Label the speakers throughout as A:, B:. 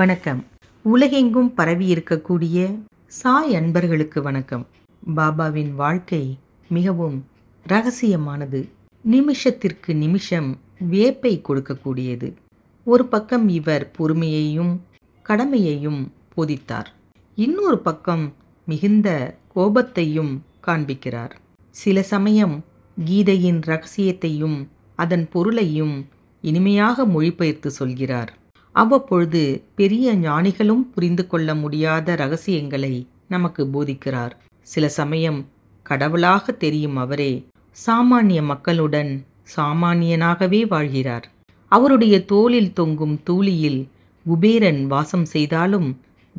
A: வணக்கம் உலகெங்கும் பரவி இருக்கக்கூடிய சாய் அன்பர்களுக்கு வணக்கம் பாபாவின் வாழ்க்கை மிகவும் ரகசியமானது நிமிஷத்திற்கு நிமிஷம் வியப்பை கொடுக்கக்கூடியது ஒரு பக்கம் இவர் பொறுமையையும் கடமையையும் போதித்தார் இன்னொரு பக்கம் மிகுந்த கோபத்தையும் காண்பிக்கிறார் சில சமயம் கீதையின் ரகசியத்தையும் அதன் பொருளையும் இனிமையாக மொழிபெயர்த்து சொல்கிறார் அவ்வப்பொழுது பெரிய ஞானிகளும் புரிந்து கொள்ள முடியாத ரகசியங்களை நமக்கு போதிக்கிறார் சில சமயம் கடவுளாக தெரியும் அவரே சாமானிய மக்களுடன் சாமானியனாகவே வாழ்கிறார் அவருடைய தோளில் தொங்கும் தூளியில் குபேரன் வாசம் செய்தாலும்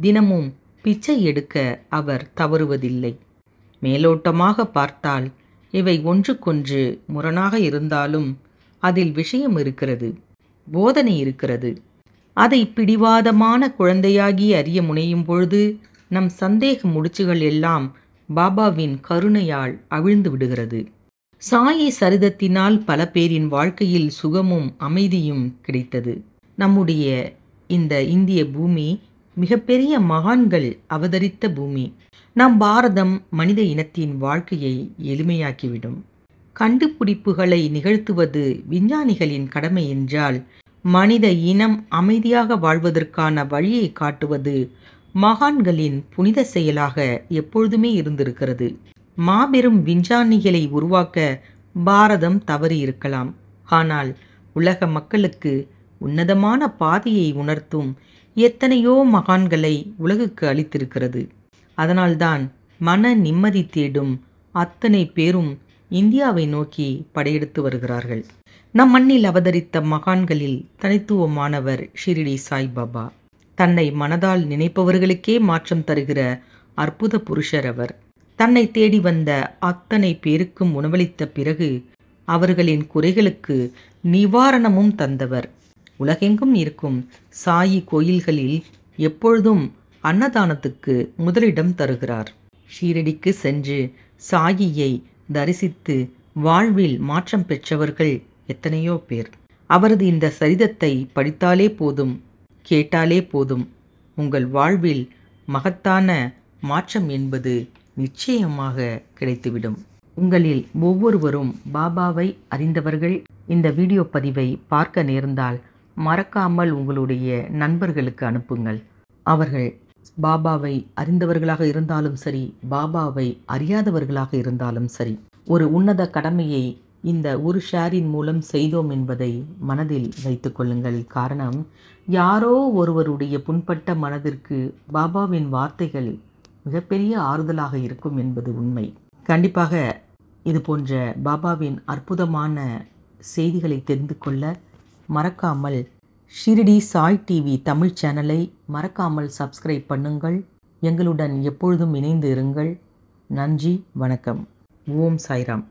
A: தினமும் பிச்சை எடுக்க அவர் தவறுவதில்லை மேலோட்டமாக பார்த்தால் இவை ஒன்றுக்கொன்று முரணாக இருந்தாலும் அதில் விஷயம் இருக்கிறது போதனை இருக்கிறது அதை பிடிவாதமான குழந்தையாகி அறிய முனையும் பொழுது நம் சந்தேக முடிச்சுகள் எல்லாம் பாபாவின் கருணையால் அவிழ்ந்து விடுகிறது சாயை சரிதத்தினால் பல பேரின் வாழ்க்கையில் சுகமும் அமைதியும் கிடைத்தது நம்முடைய இந்த இந்திய பூமி மிகப்பெரிய மகான்கள் அவதரித்த பூமி நம் பாரதம் மனித இனத்தின் வாழ்க்கையை எளிமையாக்கிவிடும் கண்டுபிடிப்புகளை நிகழ்த்துவது விஞ்ஞானிகளின் கடமை என்றால் மனித இனம் அமைதியாக வாழ்வதற்கான வழியை காட்டுவது மகான்களின் புனித செயலாக எப்பொழுதுமே இருந்திருக்கிறது மாபெரும் விஞ்ஞானிகளை உருவாக்க பாரதம் தவறியிருக்கலாம் ஆனால் உலக மக்களுக்கு உன்னதமான பாதையை உணர்த்தும் எத்தனையோ மகான்களை உலகுக்கு அளித்திருக்கிறது அதனால்தான் மன நிம்மதி தேடும் அத்தனை பேரும் இந்தியாவை நோக்கி படையெடுத்து வருகிறார்கள் நம் மண்ணில் அவதரித்த மகான்களில் தனித்துவமானவர் ஷிரிடி சாய்பாபா தன்னை மனதால் நினைப்பவர்களுக்கே மாற்றம் தருகிற அற்புத புருஷர் அவர் தன்னை தேடி வந்த அத்தனை பேருக்கும் உணவளித்த பிறகு அவர்களின் குறைகளுக்கு நிவாரணமும் தந்தவர் உலகெங்கும் இருக்கும் சாயி கோயில்களில் எப்பொழுதும் அன்னதானத்துக்கு முதலிடம் தருகிறார் ஷீரடிக்கு சென்று சாயியை தரிசித்து வாழ்வில் மாற்றம் பெற்றவர்கள் எத்தனையோ பேர் அவரது இந்த சரிதத்தை படித்தாலே போதும் கேட்டாலே போதும் உங்கள் வாழ்வில் மகத்தான மாற்றம் என்பது நிச்சயமாக கிடைத்துவிடும் உங்களில் ஒவ்வொருவரும் பாபாவை அறிந்தவர்கள் இந்த வீடியோ பதிவை பார்க்க நேர்ந்தால் மறக்காமல் உங்களுடைய நண்பர்களுக்கு அனுப்புங்கள் அவர்கள் பாபாவை அறிந்தவர்களாக இருந்தாலும் சரி பாபாவை அறியாதவர்களாக இருந்தாலும் சரி ஒரு உன்னத கடமையை இந்த ஒரு ஷேரின் மூலம் செய்தோம் என்பதை மனதில் வைத்து கொள்ளுங்கள் காரணம் யாரோ ஒருவருடைய புண்பட்ட மனதிற்கு பாபாவின் வார்த்தைகள் மிகப்பெரிய ஆறுதலாக இருக்கும் என்பது உண்மை கண்டிப்பாக இது போன்ற பாபாவின் அற்புதமான செய்திகளை தெரிந்து கொள்ள மறக்காமல் ஷிரடி சாய் டிவி தமிழ் சேனலை மறக்காமல் சப்ஸ்கிரைப் பண்ணுங்கள் எங்களுடன் எப்பொழுதும் இணைந்து இருங்கள் நன்றி வணக்கம் ஓம் சாய்ராம்